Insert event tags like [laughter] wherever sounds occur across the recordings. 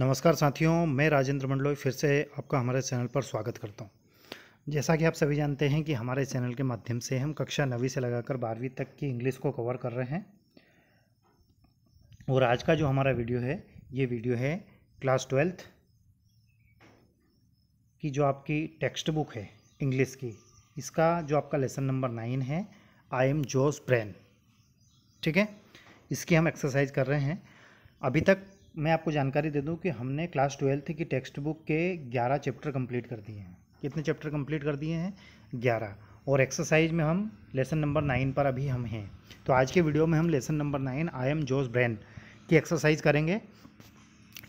नमस्कार साथियों मैं राजेंद्र मंडलोई फिर से आपका हमारे चैनल पर स्वागत करता हूं जैसा कि आप सभी जानते हैं कि हमारे चैनल के माध्यम से हम कक्षा नवी से लगाकर बारहवीं तक की इंग्लिश को कवर कर रहे हैं और आज का जो हमारा वीडियो है ये वीडियो है क्लास ट्वेल्थ की जो आपकी टेक्स्ट बुक है इंग्लिश की इसका जो आपका लेसन नंबर नाइन है आई एम जोस ब्रैन ठीक है इसकी हम एक्सरसाइज कर रहे हैं अभी तक मैं आपको जानकारी दे दूं कि हमने क्लास ट्वेल्थ की टेक्स्ट बुक के ग्यारह चैप्टर कंप्लीट कर दिए हैं कितने चैप्टर कंप्लीट कर दिए हैं ग्यारह और एक्सरसाइज में हम लेसन नंबर नाइन पर अभी हम हैं तो आज के वीडियो में हम lesson number nine I am Joe's brain की एक्सरसाइज करेंगे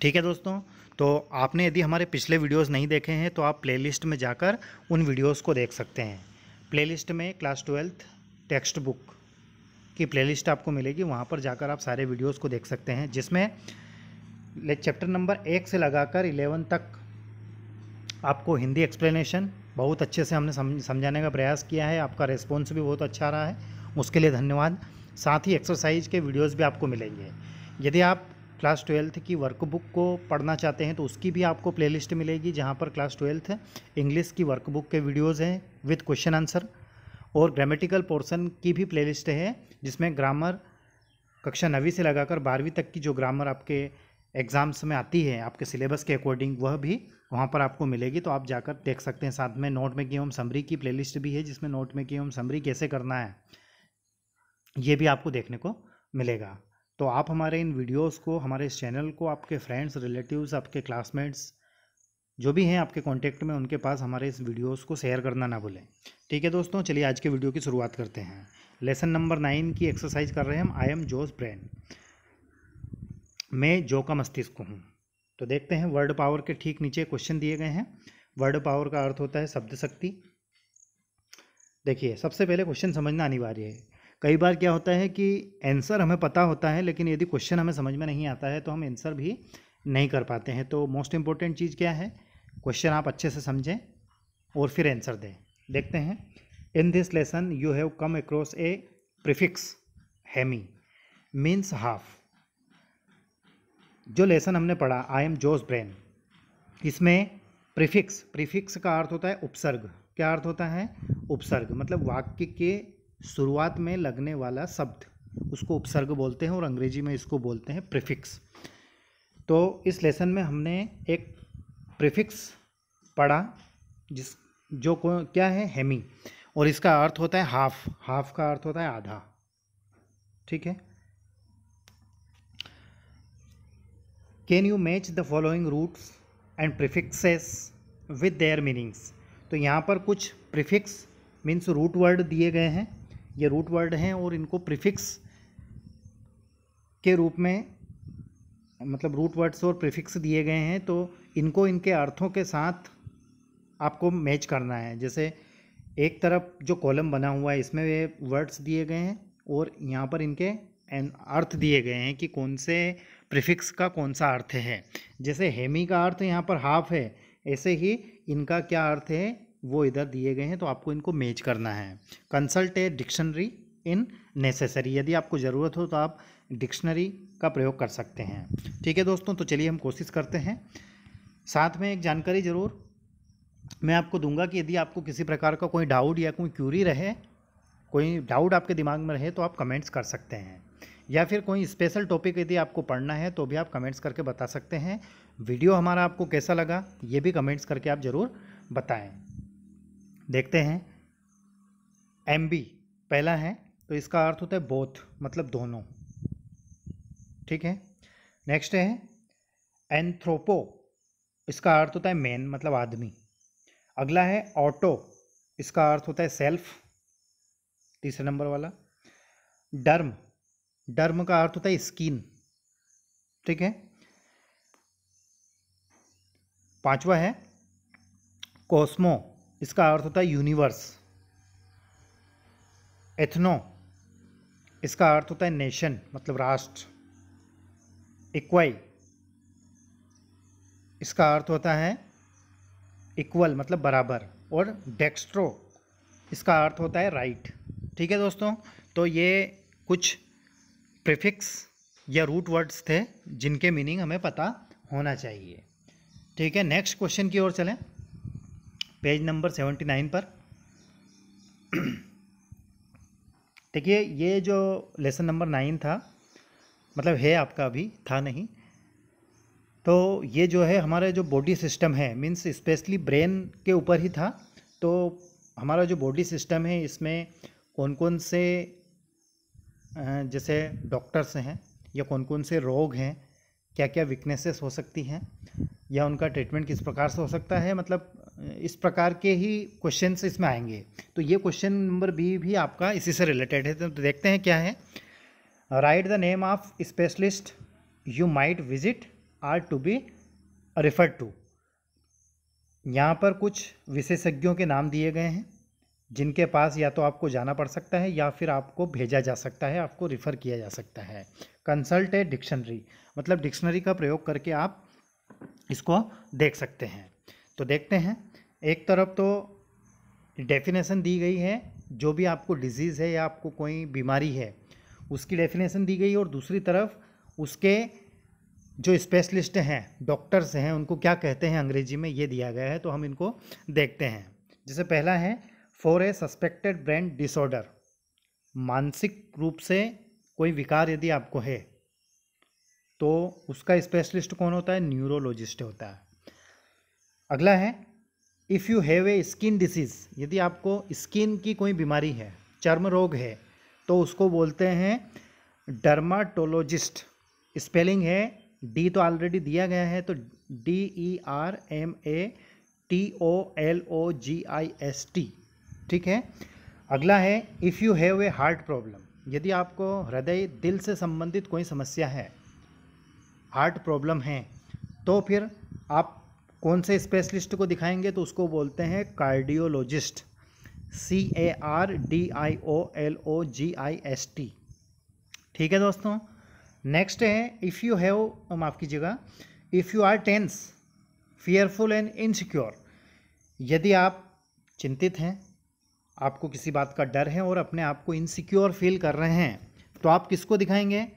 ठीक है दोस्तों तो आपने यदि हमारे पिछले वीडियोज़ नहीं देखे हैं तो आप प्ले में जाकर उन वीडियोज़ को देख सकते हैं प्ले में क्लास ट्वेल्थ टेक्स्ट बुक की प्लेलिस्ट आपको मिलेगी वहाँ पर जाकर आप सारे वीडियोस को देख सकते हैं जिसमें चैप्टर नंबर एक से लगाकर इलेवन तक आपको हिंदी एक्सप्लेनेशन बहुत अच्छे से हमने समझाने का प्रयास किया है आपका रिस्पॉन्स भी बहुत अच्छा रहा है उसके लिए धन्यवाद साथ ही एक्सरसाइज के वीडियोज़ भी आपको मिलेंगे यदि आप क्लास ट्वेल्थ की वर्कबुक को पढ़ना चाहते हैं तो उसकी भी आपको प्लेलिस्ट मिलेगी जहाँ पर क्लास ट्वेल्थ इंग्लिश की वर्कबुक के वीडियोज़ हैं विथ क्वेश्चन आंसर और ग्रामेटिकल पोर्सन की भी प्लेलिस्ट है जिसमें ग्रामर कक्षा नवी से लगाकर बारहवीं तक की जो ग्रामर आपके एग्ज़ाम्स में आती है आपके सिलेबस के अकॉर्डिंग वह भी वहाँ पर आपको मिलेगी तो आप जाकर देख सकते हैं साथ में नोट मेकिंग ओम समरी की प्लेलिस्ट भी है जिसमें नोट की ओम समरी कैसे करना है ये भी आपको देखने को मिलेगा तो आप हमारे इन वीडियोस को हमारे इस चैनल को आपके फ्रेंड्स रिलेटिव्स आपके क्लासमेट्स जो भी हैं आपके कांटेक्ट में उनके पास हमारे इस वीडियोस को शेयर करना ना भूलें ठीक है दोस्तों चलिए आज के वीडियो की शुरुआत करते हैं लेसन नंबर नाइन की एक्सरसाइज कर रहे हैं हम आई एम जोस ब्रेन मैं जो का मस्तिष्क हूँ तो देखते हैं वर्ड पावर के ठीक नीचे क्वेश्चन दिए गए हैं वर्ड पावर का अर्थ होता है शब्द शक्ति देखिए सबसे पहले क्वेश्चन समझना अनिवार्य है कई बार क्या होता है कि आंसर हमें पता होता है लेकिन यदि क्वेश्चन हमें समझ में नहीं आता है तो हम आंसर भी नहीं कर पाते हैं तो मोस्ट इम्पोर्टेंट चीज़ क्या है क्वेश्चन आप अच्छे से समझें और फिर आंसर दें देखते हैं in this lesson you have come across a prefix hemi means half जो लेसन हमने पढ़ा आई एम जोस ब्रेन इसमें प्रीफिक्स प्रीफिक्स का अर्थ होता है उपसर्ग क्या अर्थ होता है उपसर्ग मतलब वाक्य के शुरुआत में लगने वाला शब्द उसको उपसर्ग बोलते हैं और अंग्रेजी में इसको बोलते हैं प्रीफिक्स तो इस लेसन में हमने एक प्रीफिक्स पढ़ा जिस जो को क्या है हेमी और इसका अर्थ होता है हाफ हाफ का अर्थ होता है आधा ठीक है can you match the following roots and prefixes with their meanings तो यहाँ पर कुछ प्रिफिक्स मीन्स रूट वर्ड दिए गए हैं ये रूट वर्ड हैं और इनको प्रिफिक्स के रूप में मतलब रूट वर्ड्स और प्रिफिक्स दिए गए हैं तो इनको इनके अर्थों के साथ आपको मैच करना है जैसे एक तरफ जो कॉलम बना हुआ है इसमें वे वर्ड्स दिए गए हैं और यहाँ पर इनके अर्थ दिए गए हैं कि कौन से प्रिफिक्स का कौन सा अर्थ है जैसे हेमी का अर्थ यहाँ पर हाफ है ऐसे ही इनका क्या अर्थ है वो इधर दिए गए हैं तो आपको इनको मैच करना है consult a dictionary in necessary यदि आपको ज़रूरत हो तो आप डिक्शनरी का प्रयोग कर सकते हैं ठीक है दोस्तों तो चलिए हम कोशिश करते हैं साथ में एक जानकारी ज़रूर मैं आपको दूंगा कि यदि आपको किसी प्रकार का कोई डाउट या कोई क्यूरी रहे कोई डाउट आपके दिमाग में रहे तो आप कमेंट्स कर सकते हैं या फिर कोई स्पेशल टॉपिक यदि आपको पढ़ना है तो भी आप कमेंट्स करके बता सकते हैं वीडियो हमारा आपको कैसा लगा ये भी कमेंट्स करके आप ज़रूर बताएं देखते हैं एम बी पहला है तो इसका अर्थ होता है बोथ मतलब दोनों ठीक है नेक्स्ट है एंथ्रोपो इसका अर्थ होता है मैन मतलब आदमी अगला है ऑटो इसका अर्थ होता है सेल्फ तीसरे नंबर वाला डर्म डर्म का अर्थ होता है स्किन ठीक है पांचवा है कॉस्मो इसका अर्थ होता है यूनिवर्स एथनो इसका अर्थ होता है नेशन मतलब राष्ट्र इक्वाई इसका अर्थ होता है इक्वल मतलब बराबर और डेक्स्ट्रो इसका अर्थ होता है राइट ठीक है दोस्तों तो ये कुछ प्रिफिक्स या रूट वर्ड्स थे जिनके मीनिंग हमें पता होना चाहिए ठीक है नेक्स्ट क्वेश्चन की ओर चलें पेज नंबर सेवेंटी नाइन पर [clears throat] देखिए ये जो लेसन नंबर नाइन था मतलब है आपका अभी था नहीं तो ये जो है हमारा जो बॉडी सिस्टम है मीन्स स्पेशली ब्रेन के ऊपर ही था तो हमारा जो बॉडी सिस्टम है इसमें कौन कौन से जैसे डॉक्टर्स हैं या कौन कौन से रोग हैं क्या क्या वीकनेसेस हो सकती हैं या उनका ट्रीटमेंट किस प्रकार से हो सकता है मतलब इस प्रकार के ही क्वेश्चन इसमें आएंगे तो ये क्वेश्चन नंबर बी भी आपका इसी से रिलेटेड है तो देखते हैं क्या है write the name of specialist you might visit are to be refer to यहाँ पर कुछ विशेषज्ञों के नाम दिए गए हैं जिनके पास या तो आपको जाना पड़ सकता है या फिर आपको भेजा जा सकता है आपको रिफ़र किया जा सकता है कंसल्ट ए डिक्शनरी मतलब डिक्शनरी का प्रयोग करके आप इसको देख सकते हैं तो देखते हैं एक तरफ तो डेफिनेशन दी गई है जो भी आपको डिजीज़ है या आपको कोई बीमारी है उसकी डेफिनेशन दी गई और दूसरी तरफ उसके जो स्पेशलिस्ट हैं डॉक्टर्स हैं उनको क्या कहते हैं अंग्रेजी में ये दिया गया है तो हम इनको देखते हैं जैसे पहला है for a suspected brain disorder मानसिक रूप से कोई विकार यदि आपको है तो उसका स्पेशलिस्ट कौन होता है न्यूरोलॉजिस्ट होता है अगला है if you have a skin disease यदि आपको स्किन की कोई बीमारी है चर्म रोग है तो उसको बोलते हैं डर्माटोलॉजिस्ट स्पेलिंग है डी तो ऑलरेडी दिया गया है तो D E R M A T O L O G I S T ठीक है अगला है if you have a heart problem यदि आपको हृदय दिल से संबंधित कोई समस्या है हार्ट प्रॉब्लम है तो फिर आप कौन से स्पेशलिस्ट को दिखाएंगे तो उसको बोलते हैं cardiologist C A R D I O L O G I S T ठीक है दोस्तों नेक्स्ट है इफ़ यू हैव माफ़ कीजिएगा if you are tense fearful and insecure यदि आप चिंतित हैं आपको किसी बात का डर है और अपने आप को इनसिक्योर फील कर रहे हैं तो आप किसको दिखाएंगे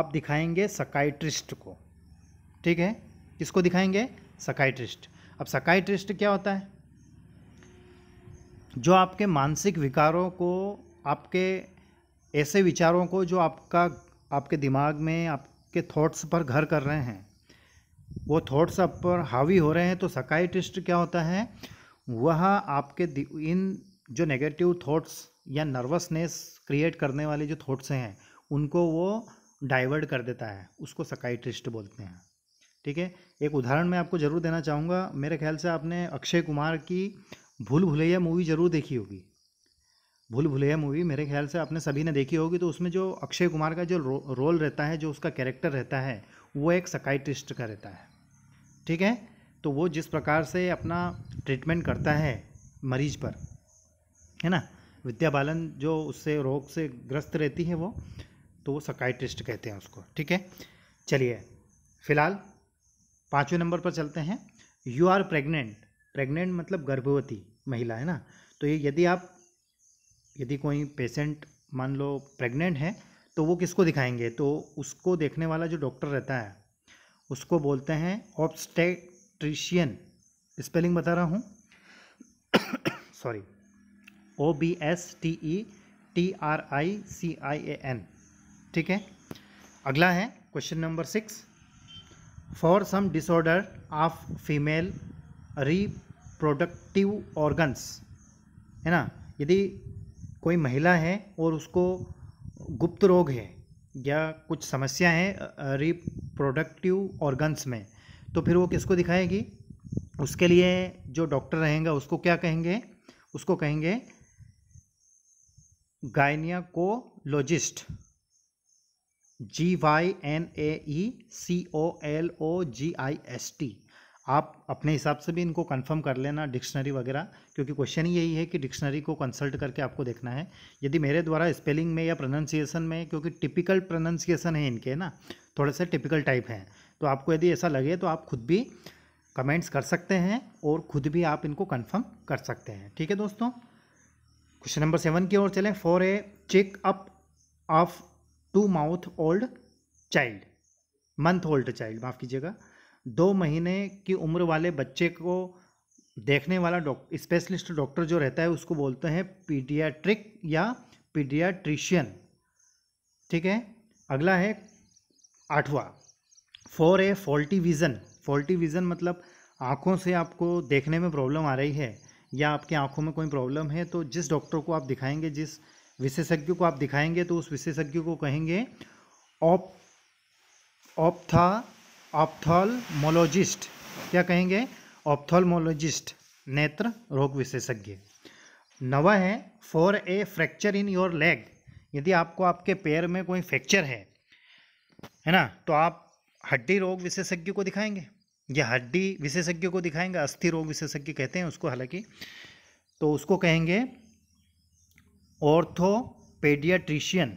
आप दिखाएंगे सकाइट्रिस्ट को ठीक है किसको दिखाएंगे सकाइट्रिस्ट अब सकाइट्रिस्ट क्या होता है जो आपके मानसिक विकारों को आपके ऐसे विचारों को जो आपका आपके दिमाग में आपके थॉट्स पर घर कर रहे हैं वो थॉट्स आप पर हावी हो रहे हैं तो सकाइट्रिस्ट क्या होता है वह आपके इन जो नेगेटिव थॉट्स या नर्वसनेस क्रिएट करने वाले जो थॉट्स हैं उनको वो डाइवर्ट कर देता है उसको सकाइट्रिस्ट बोलते हैं ठीक है एक उदाहरण मैं आपको ज़रूर देना चाहूँगा मेरे ख्याल से आपने अक्षय कुमार की भूल भुलैया मूवी ज़रूर देखी होगी भूल भुलैया मूवी मेरे ख्याल से आपने सभी ने देखी होगी तो उसमें जो अक्षय कुमार का जो रो, रोल रहता है जो उसका कैरेक्टर रहता है वो एक सकाइट्रिस्ट का रहता है ठीक है तो वो जिस प्रकार से अपना ट्रीटमेंट करता है मरीज पर है ना विद्या बालन जो उससे रोग से ग्रस्त रहती है वो तो वो सकाइट्रिस्ट कहते हैं उसको ठीक है चलिए फिलहाल पाँचवें नंबर पर चलते हैं यू आर प्रेग्नेंट प्रेग्नेंट मतलब गर्भवती महिला है ना तो ये यदि आप यदि कोई पेशेंट मान लो प्रेग्नेंट है तो वो किसको दिखाएंगे तो उसको देखने वाला जो डॉक्टर रहता है उसको बोलते हैं ऑब्स्टेट्रिशियन स्पेलिंग बता रहा हूँ sorry [coughs] O B S T E T R I C I A N ठीक है अगला है question number six for some disorder of female reproductive organs है ना यदि कोई महिला है और उसको गुप्त रोग है या कुछ समस्या है रिप्रोडक्टिव ऑर्गन्स में तो फिर वो किसको दिखाएगी उसके लिए जो डॉक्टर रहेंगे उसको क्या कहेंगे उसको कहेंगे gynaecologist G Y N A E e C O L O G I S T आप अपने हिसाब से भी इनको कंफर्म कर लेना डिक्शनरी वगैरह क्योंकि क्वेश्चन यही है कि डिक्शनरी को कंसल्ट करके आपको देखना है यदि मेरे द्वारा स्पेलिंग में या प्रोनाउंसिएशन में क्योंकि टिपिकल प्रोनाउंसिएशन है इनके ना थोड़े से टिपिकल टाइप हैं तो आपको यदि ऐसा लगे तो आप खुद भी कमेंट्स कर सकते हैं और खुद भी आप इनको कन्फर्म कर सकते हैं ठीक है दोस्तों क्वेश्चन नंबर सेवन की ओर चलें for a check up of two mouth old child month old child माफ़ कीजिएगा दो महीने की उम्र वाले बच्चे को देखने वाला डॉक्टर स्पेशलिस्ट डॉक्टर जो रहता है उसको बोलते हैं पीडियाट्रिक या पीडियाट्रिशियन ठीक है अगला है आठवां for a faulty vision faulty vision मतलब आँखों से आपको देखने में प्रॉब्लम आ रही है या आपकी आंखों में कोई प्रॉब्लम है तो जिस डॉक्टर को आप दिखाएंगे जिस विशेषज्ञ को आप दिखाएंगे तो उस विशेषज्ञ को कहेंगे ऑप ऑप्था ऑप्थॉलमोलॉजिस्ट क्या कहेंगे ऑप्थॉलमोलॉजिस्ट नेत्र रोग विशेषज्ञ नवा है for a fracture in your leg यदि आपको आपके पैर में कोई फ्रैक्चर है है ना तो आप हड्डी रोग विशेषज्ञ को दिखाएंगे या हड्डी विशेषज्ञ को दिखाएंगे अस्थि रोग विशेषज्ञ कहते हैं उसको हालांकि तो उसको कहेंगे ऑर्थोपेडियाट्रिशियन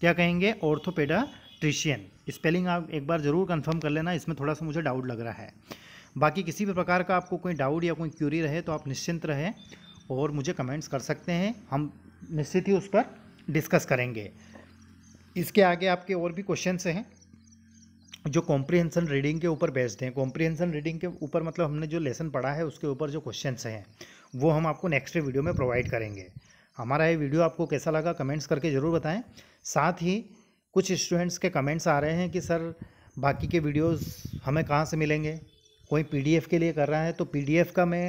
क्या कहेंगे ऑर्थोपेडाट्रिशियन स्पेलिंग आप एक बार ज़रूर कंफर्म कर लेना इसमें थोड़ा सा मुझे डाउट लग रहा है बाकी किसी भी प्रकार का आपको कोई डाउट या कोई क्यूरी रहे तो आप निश्चिंत रहें और मुझे कमेंट्स कर सकते हैं हम निश्चित ही उस पर डिस्कस करेंगे इसके आगे आपके और भी क्वेश्चन हैं जो कॉम्प्रिहेंसन रीडिंग के ऊपर बेस्ड हैं कॉम्प्रिहेंसन रीडिंग के ऊपर मतलब हमने जो लेसन पढ़ा है उसके ऊपर जो क्वेश्चन हैं वो हम आपको नेक्स्ट वीडियो में प्रोवाइड करेंगे हमारा ये वीडियो आपको कैसा लगा कमेंट्स करके ज़रूर बताएं साथ ही कुछ स्टूडेंट्स के कमेंट्स आ रहे हैं कि सर बाकी के वीडियोस हमें कहाँ से मिलेंगे कोई पीडीएफ के लिए कर रहा है तो पीडीएफ का मैं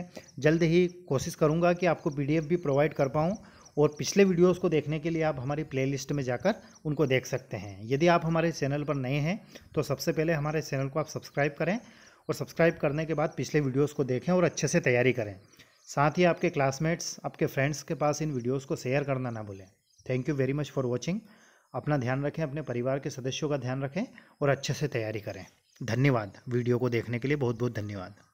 जल्द ही कोशिश करूँगा कि आपको पीडीएफ भी प्रोवाइड कर पाऊँ और पिछले वीडियोस को देखने के लिए आप हमारी प्लेलिस्ट में जाकर उनको देख सकते हैं यदि आप हमारे चैनल पर नए हैं तो सबसे पहले हमारे चैनल को आप सब्सक्राइब करें और सब्सक्राइब करने के बाद पिछले वीडियोज़ को देखें और अच्छे से तैयारी करें साथ ही आपके क्लासमेट्स आपके फ्रेंड्स के पास इन वीडियोज़ को शेयर करना ना भूलें thank you very much for watching अपना ध्यान रखें अपने परिवार के सदस्यों का ध्यान रखें और अच्छे से तैयारी करें धन्यवाद वीडियो को देखने के लिए बहुत बहुत धन्यवाद